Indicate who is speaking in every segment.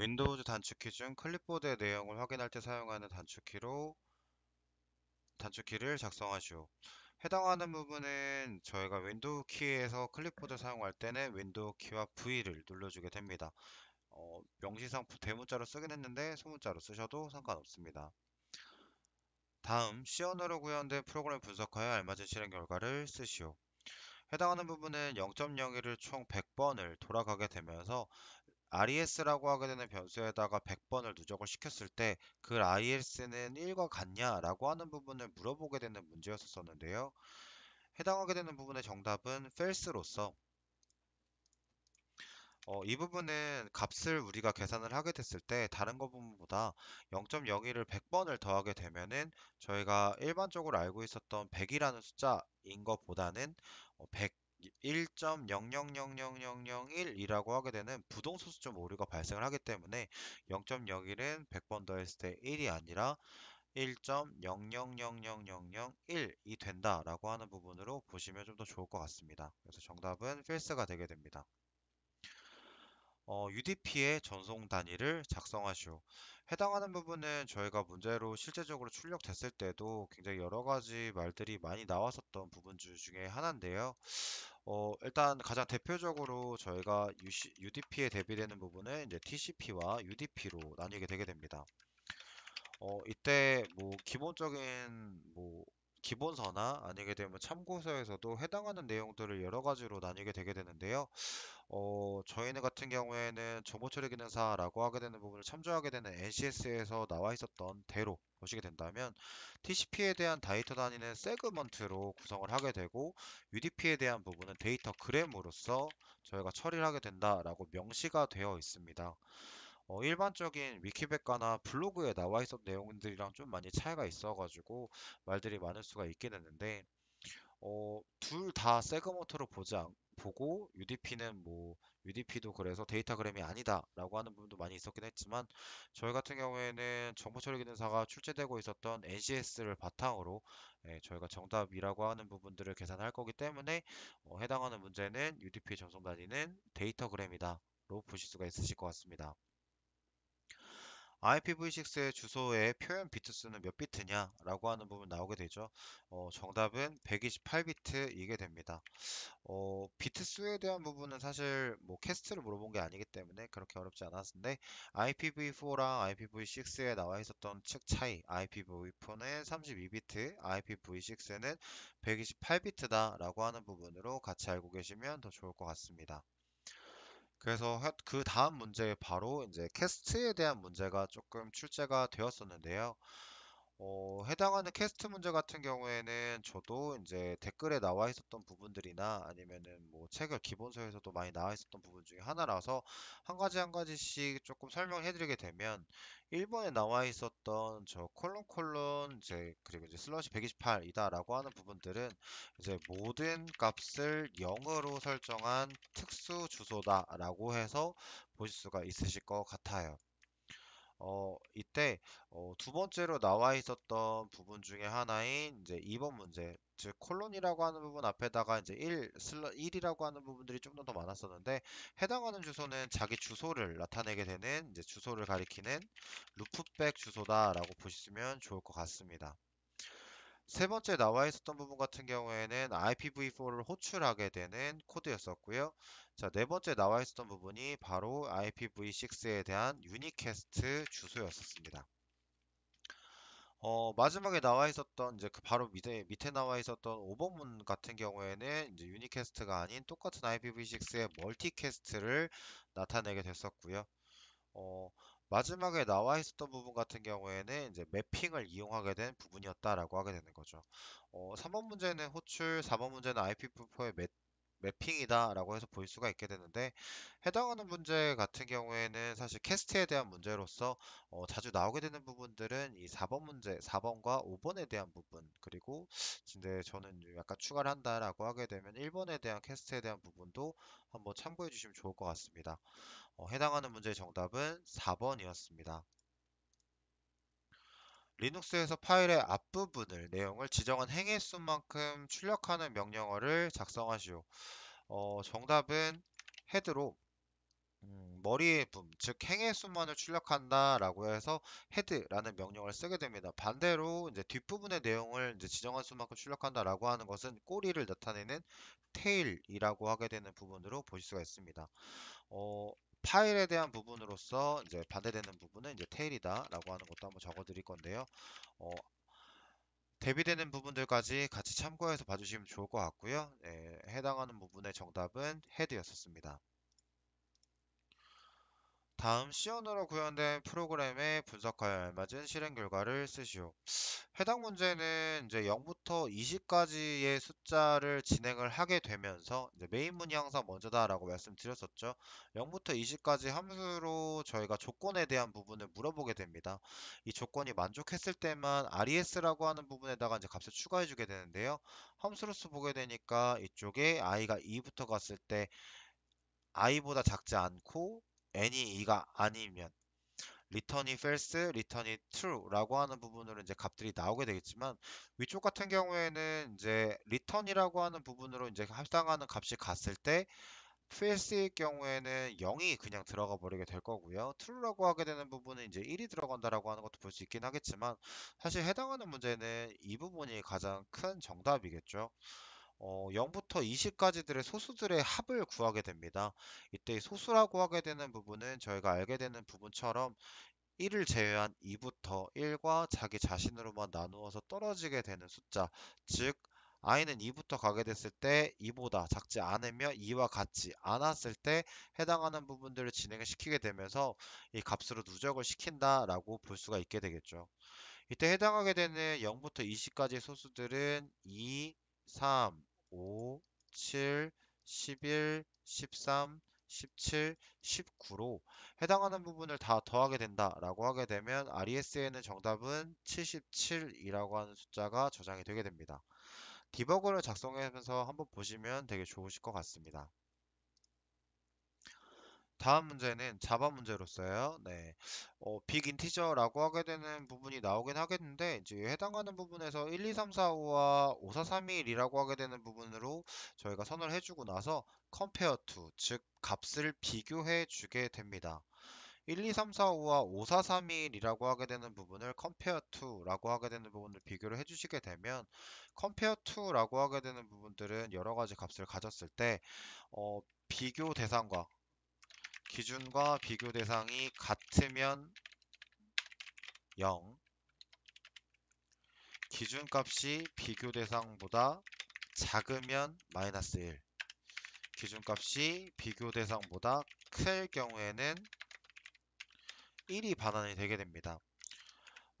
Speaker 1: 윈도우즈 단축키 중 클립보드의 내용을 확인할 때 사용하는 단축키로 단축키를 작성하시오. 해당하는 부분은 저희가 윈도우 키에서 클립보드 사용할 때는 윈도우 키와 V를 눌러주게 됩니다. 어, 명시상 대문자로 쓰긴 했는데 소문자로 쓰셔도 상관없습니다. 다음 시연으로 구현된 프로그램 분석하여 알맞은 실행 결과를 쓰시오. 해당하는 부분은 0.01을 총 100번을 돌아가게 되면서 res라고 하게 되는 변수에다가 100번을 누적을 시켰을 때그 res는 1과 같냐라고 하는 부분을 물어보게 되는 문제였었는데요. 해당하게 되는 부분의 정답은 false로서 어, 이 부분은 값을 우리가 계산을 하게 됐을 때 다른 것 부분보다 0.01을 100번을 더하게 되면은 저희가 일반적으로 알고 있었던 100이라는 숫자인 것보다는 100 어, 1 0 0 0 0 0 0 1이라고 하게 되는 부동수수점 오류가 발생을 하기 때문에 0.01은 100번 더했을 때 1이 아니라 1.00000001이 된다라고 하는 부분으로 보시면 좀 더 좋을 것 같습니다. 그래서 정답은 필스가 되게 됩니다. 어, UDP의 전송 단위를 작성하시오. 해당하는 부분은 저희가 문제로 실제적으로 출력됐을 때도 굉장히 여러 가지 말들이 많이 나왔었던 부분 중에 하나인데요. 어, 일단 가장 대표적으로 저희가 u d p 에 대비되는 부분은 이제 TCP와 UDP로 나뉘게 되게 됩니다. 어, 이때 뭐 기본적인 뭐 기본서나 아니게 되면 참고서에서도 해당하는 내용들을 여러 가지로 나뉘게 되게 되는데요. 어, 저희는 같은 경우에는 정보 처리 기능사라고 하게 되는 부분을 참조하게 되는 NCS에서 나와 있었던 대로 보시게 된다면 TCP에 대한 데이터 단위는 세그먼트로 구성을 하게 되고 UDP에 대한 부분은 데이터 그램으로서 저희가 처리를 하게 된다라고 명시가 되어 있습니다. 어, 일반적인 위키백과나 블로그에 나와 있었던 내용들이랑 좀 많이 차이가 있어가지고 말들이 많을 수가 있긴 했는데 어, 둘 다세그모터로 보지 않, 보고 UDP는 뭐 UDP도 그래서 데이터그램이 아니다라고 하는 부분도 많이 있었긴 했지만 저희 같은 경우에는 정보 처리 기능사가 출제되고 있었던 NCS를 바탕으로 예, 저희가 정답이라고 하는 부분들을 계산할 거기 때문에 어, 해당하는 문제는 UDP 점성 단위는 데이터그램이다. 로 보실 수가 있으실 것 같습니다. IPv6의 주소의 표현 비트 수는 몇 비트냐 라고 하는 부분 나오게 되죠 어, 정답은 128비트이게 됩니다 어, 비트 수에 대한 부분은 사실 뭐 캐스트를 물어본 게 아니기 때문에 그렇게 어렵지 않았는데 IPv4랑 IPv6에 나와 있었던 측 차이 IPv4는 32비트 IPv6는 128비트다 라고 하는 부분으로 같이 알고 계시면 더 좋을 것 같습니다 그래서 그 다음 문제 바로 이제 캐스트에 대한 문제가 조금 출제가 되었었는데요. 어, 해당하는 캐스트 문제 같은 경우에는 저도 이제 댓글에 나와 있었던 부분들이나 아니면은 뭐 책을 기본서에서도 많이 나와 있었던 부분 중에 하나라서 한 가지 한 가지씩 조금 설명해 드리게 되면 1번에 나와 있었던 저 콜론 콜론 이제 그리고 이제 슬러시 128이다라고 하는 부분들은 이제 모든 값을 0으로 설정한 특수 주소다라고 해서 보실 수가 있으실 것 같아요. 어, 이때 어, 두 번째로 나와 있었던 부분 중에 하나인 이제 2번 문제, 즉 콜론이라고 하는 부분 앞에다가 이제 1 슬러 1이라고 하는 부분들이 좀 더 많았었는데 해당하는 주소는 자기 주소를 나타내게 되는 이제 주소를 가리키는 루프백 주소다라고 보시면 좋을 것 같습니다. 세 번째 나와 있었던 부분 같은 경우에는 IPv4를 호출하게 되는 코드였었고요. 자, 네 번째 나와 있었던 부분이 바로 IPv6에 대한 유니캐스트 주소였었습니다. 어, 마지막에 나와 있었던 이제 그 바로 밑에, 밑에 나와 있었던 오버문 같은 경우에는 이제 유니캐스트가 아닌 똑같은 IPv6의 멀티캐스트를 나타내게 됐었고요. 어, 마지막에 나와 있었던 부분 같은 경우에는 이제 매핑을 이용하게 된 부분이었다라고 하게 되는 거죠. 어, 3번 문제는 호출, 4번 문제는 i p v 포의 매핑이다 라고 해서 볼 수가 있게 되는데 해당하는 문제 같은 경우에는 사실 캐스트에 대한 문제로서 어, 자주 나오게 되는 부분들은 이 4번 문제 4번과 5번에 대한 부분 그리고 근데 저는 약간 추가를 한다 라고 하게 되면 1번에 대한 캐스트에 대한 부분도 한번 참고해 주시면 좋을 것 같습니다 어, 해당하는 문제의 정답은 4번이었습니다 리눅스에서 파일의 앞부분을 내용을 지정한 행의수만큼 출력하는 명령어를 작성하시오. 어, 정답은 헤드로 음, 머리의 붐, 즉행의수만을 출력한다라고 해서 헤드라는 명령을 쓰게 됩니다. 반대로 이제 뒷부분의 내용을 이제 지정한 수만큼 출력한다라고 하는 것은 꼬리를 나타내는 테일이라고 하게 되는 부분으로 보실 수가 있습니다. 어, 파일에 대한 부분으로서 이제 반대되는 부분은 이제 테일이다라고 하는 것도 한번 적어드릴 건데요. 어, 대비되는 부분들까지 같이 참고해서 봐주시면 좋을 것 같고요. 예, 해당하는 부분의 정답은 헤드였었습니다. 다음 시연으로 구현된 프로그램의 분석하에 알맞은 실행 결과를 쓰시오. 해당 문제는 이제 0부터 20까지의 숫자를 진행을 하게 되면서 메인 문이 항상 먼저다라고 말씀드렸었죠. 0부터 20까지 함수로 저희가 조건에 대한 부분을 물어보게 됩니다. 이 조건이 만족했을 때만 res라고 하는 부분에다가 이제 값을 추가해 주게 되는데요. 함수로서 보게 되니까 이쪽에 i가 2부터 갔을 때 i보다 작지 않고 n이 2가 아니면 return이 false, return이 true라고 하는 부분으로 이제 값들이 나오게 되겠지만 위쪽 같은 경우에는 이제 return이라고 하는 부분으로 이제 합당하는 값이 갔을 때 false일 경우에는 0이 그냥 들어가 버리게 될 거고요. true라고 하게 되는 부분은 이제 1이 들어간다라고 하는 것도 볼 수 있긴 하겠지만 사실 해당하는 문제는 이 부분이 가장 큰 정답이겠죠. 어, 0부터 20까지들의 소수들의 합을 구하게 됩니다. 이때 소수라고 하게 되는 부분은 저희가 알게 되는 부분처럼 1을 제외한 2부터 1과 자기 자신으로만 나누어서 떨어지게 되는 숫자, 즉 i는 2부터 가게 됐을 때 2보다 작지 않으며 2와 같지 않았을 때 해당하는 부분들을 진행을 시키게 되면서 이 값으로 누적을 시킨다라고 볼 수가 있게 되겠죠. 이때 해당하게 되는 0부터 20까지 의 소수들은 2, 3, 5, 7, 11, 13, 17, 19로 해당하는 부분을 다 더하게 된다라고 하게 되면 RES에는 정답은 77이라고 하는 숫자가 저장이 되게 됩니다. 디버그를 작성하면서 한번 보시면 되게 좋으실 것 같습니다. 다음 문제는 자바 문제로써요 네. 어, 빅 인티저라고 하게 되는 부분이 나오긴 하겠는데 이제 해당하는 부분에서 1, 2, 3, 4, 5와 5, 4, 3, 1이라고 하게 되는 부분으로 저희가 선을 해주고 나서 compare to 즉 값을 비교해 주게 됩니다. 1, 2, 3, 4, 5와 5, 4, 3, 1이라고 하게 되는 부분을 compare to라고 하게 되는 부분을 비교를 해주시게 되면 compare to라고 하게 되는 부분들은 여러 가지 값을 가졌을 때 어, 비교 대상과 기준과 비교 대상이 같으면 0 기준값이 비교 대상보다 작으면 마이너스 1 기준값이 비교 대상보다 클 경우에는 1이 반환이 되게 됩니다.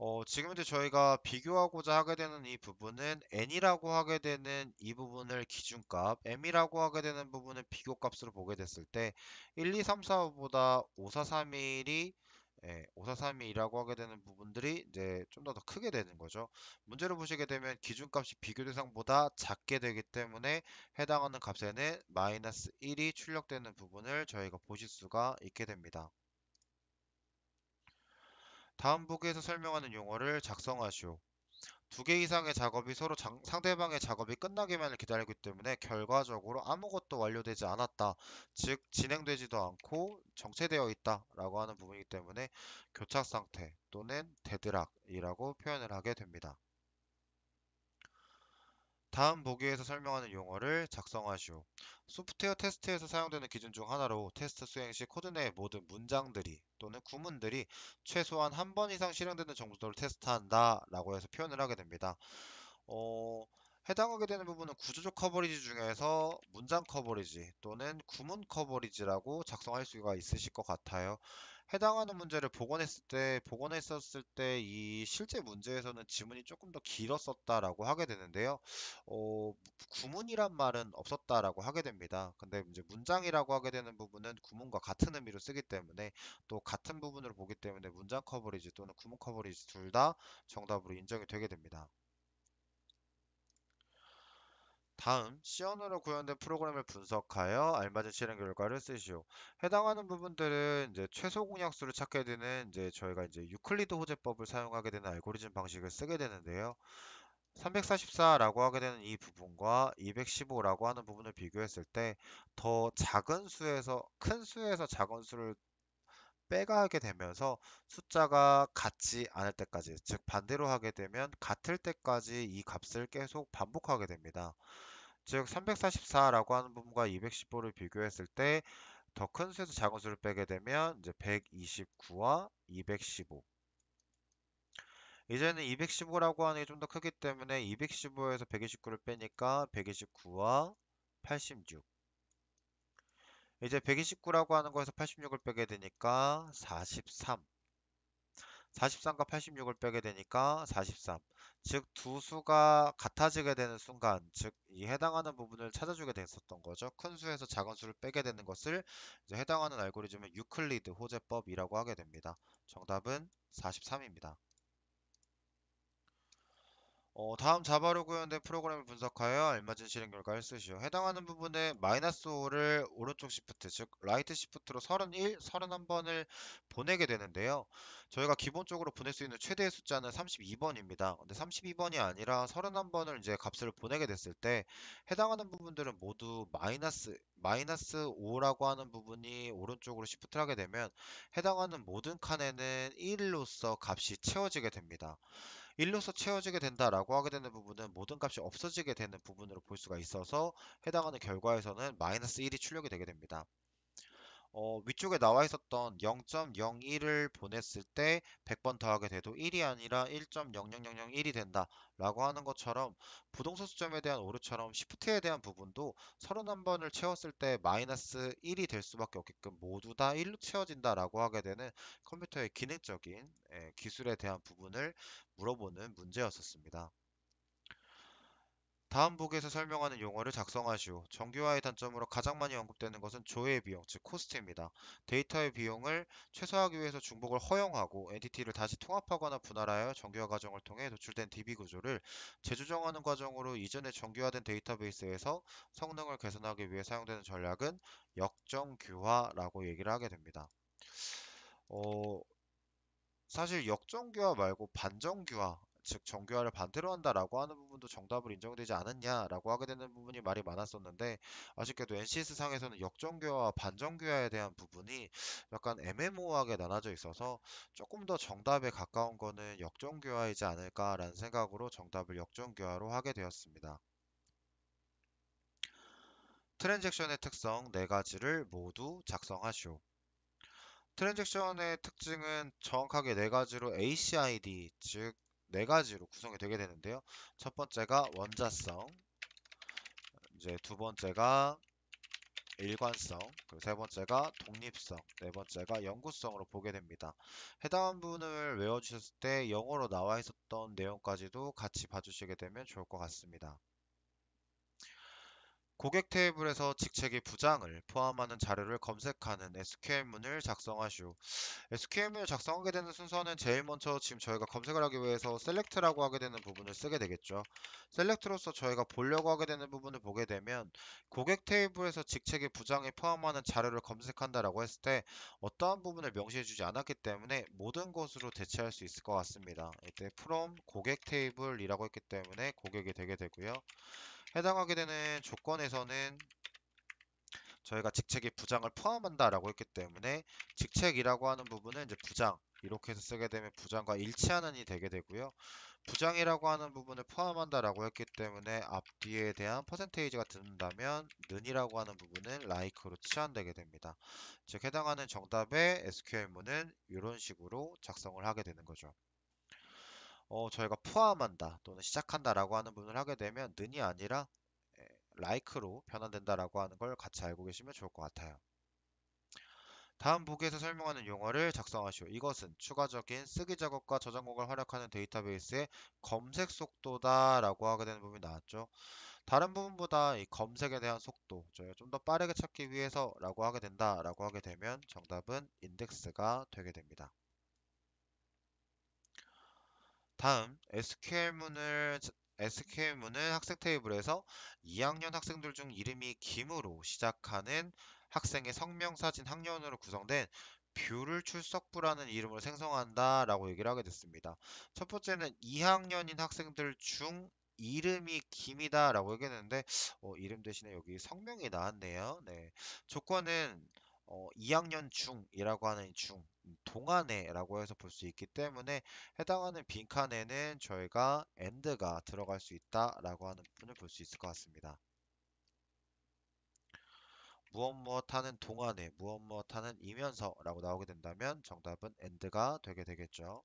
Speaker 1: 어, 지금 이제 저희가 비교하고자 하게 되는 이 부분은 n이라고 하게 되는 이 부분을 기준값, m이라고 하게 되는 부분을 비교값으로 보게 됐을 때 1, 2, 3, 4보다 5, 4, 3, 1이 예, 5432라고 하게 되는 부분들이 이제 좀 더 더 크게 되는 거죠. 문제를 보시게 되면 기준값이 비교 대상보다 작게 되기 때문에 해당하는 값에는 마이너스 1이 출력되는 부분을 저희가 보실 수가 있게 됩니다. 다음 보기에서 설명하는 용어를 작성하시오. 두 개 이상의 작업이 서로 장, 상대방의 작업이 끝나기만을 기다리기 때문에 결과적으로 아무것도 완료되지 않았다. 즉, 진행되지도 않고 정체되어 있다. 라고 하는 부분이기 때문에 교착 상태 또는 데드락이라고 표현을 하게 됩니다. 다음 보기에서 설명하는 용어를 작성하시오. 소프트웨어 테스트에서 사용되는 기준 중 하나로 테스트 수행 시 코드 내의 모든 문장들이 또는 구문들이 최소한 한 번 이상 실행되는 정도를 테스트한다 라고 해서 표현을 하게 됩니다. 어, 해당하게 되는 부분은 구조적 커버리지 중에서 문장 커버리지 또는 구문 커버리지라고 작성할 수가 있으실 것 같아요. 해당하는 문제를 복원했을 때 복원했었을 때 이 실제 문제에서는 지문이 조금 더 길었었다라고 하게 되는데요. 어, 구문이란 말은 없었다라고 하게 됩니다. 근데 이제 문장이라고 하게 되는 부분은 구문과 같은 의미로 쓰기 때문에 또 같은 부분으로 보기 때문에 문장 커버리지 또는 구문 커버리지 둘 다 정답으로 인정이 되게 됩니다. 다음 시연으로 구현된 프로그램을 분석하여 알맞은 실행 결과를 쓰시오. 해당하는 부분들은 이제 최소 공약수를 찾게 되는 이제 저희가 이제 유클리드 호재법을 사용하게 되는 알고리즘 방식을 쓰게 되는데요. 344라고 하게 되는 이 부분과 215라고 하는 부분을 비교했을 때 더 작은 수에서 큰 수에서 작은 수를 빼가게 되면서 숫자가 같지 않을 때까지, 즉 반대로 하게 되면 같을 때까지 이 값을 계속 반복하게 됩니다. 즉 344라고 하는 부분과 215를 비교했을 때 더 큰 수에서 작은 수를 빼게 되면 이제 129와 215 이제는 215라고 하는 게 좀 더 크기 때문에 215에서 129를 빼니까 129와 86 이제 129라고 하는 거에서 86을 빼게 되니까 43. 43과 86을 빼게 되니까 43. 즉, 두 수가 같아지게 되는 순간, 즉, 이 해당하는 부분을 찾아주게 됐었던 거죠. 큰 수에서 작은 수를 빼게 되는 것을 해당하는 알고리즘은 유클리드 호재법이라고 하게 됩니다. 정답은 43입니다. 어, 다음 자바로 구현된 프로그램을 분석하여 알맞은 실행 결과를 쓰시오. 해당하는 부분에 마이너스 5를 오른쪽 시프트, 즉 라이트 시프트로 31, 31번을 보내게 되는데요. 저희가 기본적으로 보낼 수 있는 최대 숫자는 32번입니다. 근데 32번이 아니라 31번을 이제 값을 보내게 됐을 때 해당하는 부분들은 모두 마이너스 마이너스 5라고 하는 부분이 오른쪽으로 시프트를 하게 되면 해당하는 모든 칸에는 1로서 값이 채워지게 됩니다. 1로서 채워지게 된다라고 하게 되는 부분은 모든 값이 없어지게 되는 부분으로 볼 수가 있어서 해당하는 결과에서는 마이너스 1이 출력이 되게 됩니다. 어, 위쪽에 나와 있었던 0.01을 보냈을 때 100번 더하게 돼도 1이 아니라 1.00001이 된다 라고 하는 것처럼 부동산 수점에 대한 오류처럼 시프트에 대한 부분도 31번을 채웠을 때 마이너스 1이 될 수밖에 없게끔 모두 다 1로 채워진다 라고 하게 되는 컴퓨터의 기능적인 예, 기술에 대한 부분을 물어보는 문제였었습니다. 다음 보기에서 설명하는 용어를 작성하시오. 정규화의 단점으로 가장 많이 언급되는 것은 조회 비용, 즉 코스트입니다. 데이터의 비용을 최소화하기 위해서 중복을 허용하고 엔티티를 다시 통합하거나 분할하여 정규화 과정을 통해 도출된 DB 구조를 재조정하는 과정으로 이전에 정규화된 데이터베이스에서 성능을 개선하기 위해 사용되는 전략은 역정규화라고 얘기를 하게 됩니다. 어, 사실 역정규화 말고 반정규화 즉정교화를 반대로 한다라고 하는 부분도 정답을 인정되지 않았냐라고 하게 되는 부분이 말이 많았었는데 아쉽게도 NCS 상에서는 역정교화와반정교화에 대한 부분이 약간 애매모호하게 나눠져 있어서 조금 더 정답에 가까운 거는 역정교화이지 않을까라는 생각으로 정답을 역정교화로 하게 되었습니다. 트랜잭션의 특성 4가지를 모두 작성하시오. 트랜잭션의 특징은 정확하게 네 가지로 ACID, 즉네 가지로 구성이 되게 되는데요. 첫 번째가 원자성, 이제 두 번째가 일관성, 세 번째가 독립성, 네 번째가 연구성으로 보게 됩니다. 해당 분을 외워주셨을 때 영어로 나와 있었던 내용까지도 같이 봐주시게 되면 좋을 것 같습니다. 고객 테이블에서 직책의 부장을 포함하는 자료를 검색하는 SQL문을 작성하시오. SQL문을 작성하게 되는 순서는 제일 먼저 지금 저희가 검색을 하기 위해서 select라고 하게 되는 부분을 쓰게 되겠죠. select로서 저희가 보려고 하게 되는 부분을 보게 되면 고객 테이블에서 직책의 부장이 포함하는 자료를 검색한다라고 했을 때 어떠한 부분을 명시해주지 않았기 때문에 모든 것으로 대체할 수 있을 것 같습니다. 이때 from 고객 테이블이라고 했기 때문에 고객이 되게 되고요. 해당하게 되는 조건에서는 저희가 직책의 부장을 포함한다라고 했기 때문에 직책이라고 하는 부분은 이제 부장 이렇게 해서 쓰게 되면 부장과 일치하는 이 되게 되고요. 부장이라고 하는 부분을 포함한다라고 했기 때문에 앞뒤에 대한 퍼센테이지가 든다면 는이라고 하는 부분은 like로 치환되게 됩니다. 즉 해당하는 정답의 SQL문은 이런 식으로 작성을 하게 되는 거죠. 어, 저희가 포함한다 또는 시작한다라고 하는 부분을 하게 되면 는이 아니라 like로 변환된다라고 하는 걸 같이 알고 계시면 좋을 것 같아요. 다음 보기에서 설명하는 용어를 작성하시오. 이것은 추가적인 쓰기 작업과 저장공간을 활약하는 데이터베이스의 검색 속도다라고 하게 되는 부분이 나왔죠. 다른 부분보다 이 검색에 대한 속도, 좀 더 빠르게 찾기 위해서라고 하게 된다라고 하게 되면 정답은 인덱스가 되게 됩니다. 다음 SQL문을 SQL문을 학생 테이블에서 2학년 학생들 중 이름이 김으로 시작하는 학생의 성명사진 학년으로 구성된 뷰를 출석부라는 이름으로 생성한다 라고 얘기를 하게 됐습니다. 첫 번째는 2학년인 학생들 중 이름이 김이다 라고 얘기했는데 어, 이름 대신에 여기 성명이 나왔네요. 네. 조건은 어, 2학년 중이라고 하는 중 동안에라고 해서 볼 수 있기 때문에 해당하는 빈칸에는 저희가 and가 들어갈 수 있다라고 하는 부분을 볼 수 있을 것 같습니다. 무엇 무엇 하는 동안에 무엇 무엇 하는 이면서라고 나오게 된다면 정답은 and가 되게 되겠죠.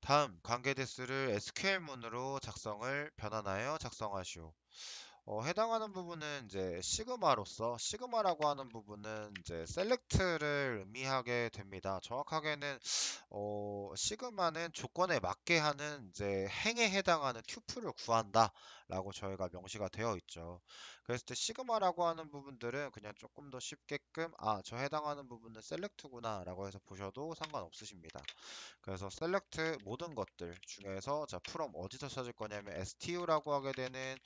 Speaker 1: 다음 관계대수를 SQL문으로 작성을 변환하여 작성하시오. 어, 해당하는 부분은 이제 시그마로서 시그마라고 하는 부분은 이제 셀렉트를 의미하게 됩니다. 정확하게는 어, 시그마는 조건에 맞게 하는 이제 행에 해당하는 튜플을 구한다 라고 저희가 명시가 되어 있죠. 그랬을 때 시그마라고 하는 부분들은 그냥 조금 더 쉽게끔 아 저 해당하는 부분은 셀렉트구나 라고 해서 보셔도 상관없으십니다. 그래서 셀렉트 모든 것들 중에서 자 프롬 어디서 찾을 거냐면 stu라고 하게 되는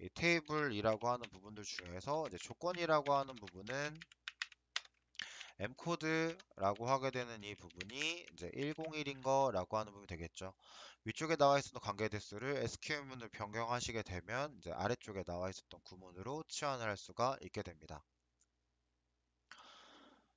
Speaker 1: 이 테이블이라고 하는 부분들 중에서 이제 조건이라고 하는 부분은 m코드라고 하게 되는 이 부분이 이제 101인 거라고 하는 부분이 되겠죠. 위쪽에 나와 있었던 관계 대수를 SQL문을 변경하시게 되면 이제 아래쪽에 나와 있었던 구문으로 치환을 할 수가 있게 됩니다.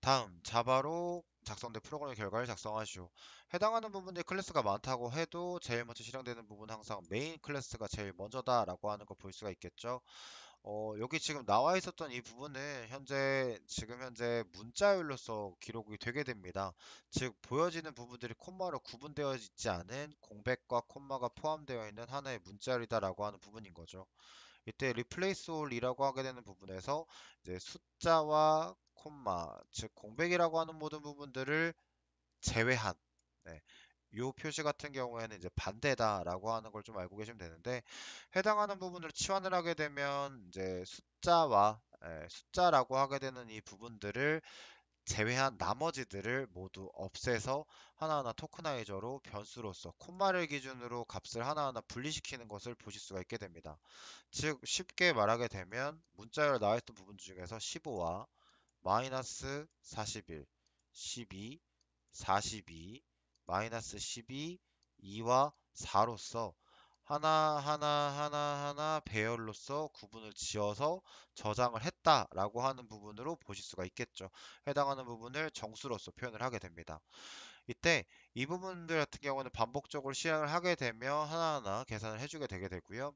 Speaker 1: 다음 자바로 작성된 프로그램의 결과를 작성하시오. 해당하는 부분들이 클래스가 많다고 해도 제일 먼저 실행되는 부분은 항상 메인 클래스가 제일 먼저다라고 하는 걸 볼 수가 있겠죠. 어, 여기 지금 나와 있었던 이 부분은 현재, 지금 현재 문자율로서 기록이 되게 됩니다. 즉, 보여지는 부분들이 콤마로 구분되어 있지 않은 공백과 콤마가 포함되어 있는 하나의 문자열이다라고 하는 부분인 거죠. 이때 replace all이라고 하게 되는 부분에서 이제 숫자와 콤마, 즉 공백이라고 하는 모든 부분들을 제외한 네, 요 표시 같은 경우에는 이제 반대다라고 하는 걸 좀 알고 계시면 되는데 해당하는 부분을 치환을 하게 되면 이제 숫자와 에, 예, 숫자라고 하게 되는 이 부분들을 제외한 나머지들을 모두 없애서 하나하나 토크나이저로 변수로서 콤마를 기준으로 값을 하나하나 분리시키는 것을 보실 수가 있게 됩니다. 즉 쉽게 말하게 되면 문자열 나와있던 부분 중에서 15와 마이너스 41, 12, 42, 마이너스 12, 2와 4로서 하나하나하나하나 배열로서 구분을 지어서 저장을 했다라고 하는 부분으로 보실 수가 있겠죠. 해당하는 부분을 정수로서 표현을 하게 됩니다. 이때 이 부분들 같은 경우는 반복적으로 실행을 하게 되면 하나하나 계산을 해주게 되게 되고요.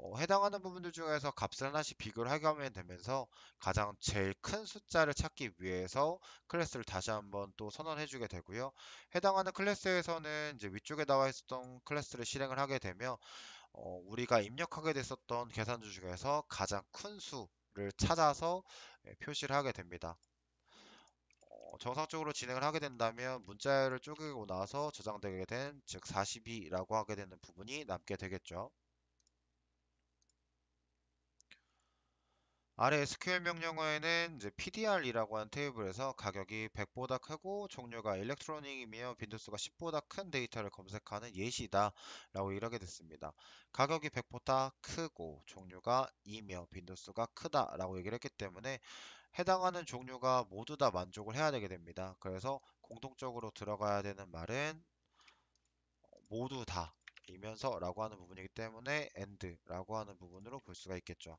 Speaker 1: 어, 해당하는 부분들 중에서 값을 하나씩 비교를 하게하면 되면서 가장 제일 큰 숫자를 찾기 위해서 클래스를 다시 한번 또 선언해 주게 되고요. 해당하는 클래스에서는 이제 위쪽에 나와 있었던 클래스를 실행을 하게 되면 어, 우리가 입력하게 됐었던 계산주 중에서 가장 큰 수를 찾아서 예, 표시를 하게 됩니다. 어, 정상적으로 진행을 하게 된다면 문자열을 쪼개고 나서 저장되게 된 즉 42라고 하게 되는 부분이 남게 되겠죠. 아래 SQL 명령어에는 이제 PDR이라고 하는 테이블에서 가격이 100보다 크고 종류가 일렉트로닉이며 빈도수가 10보다 큰 데이터를 검색하는 예시다 라고 일하게 됐습니다. 가격이 100보다 크고 종류가 2며 빈도수가 크다 라고 얘기를 했기 때문에 해당하는 종류가 모두 다 만족을 해야 되게 됩니다. 그래서 공통적으로 들어가야 되는 말은 모두 다 이면서 라고 하는 부분이기 때문에 and라고 하는 부분으로 볼 수가 있겠죠.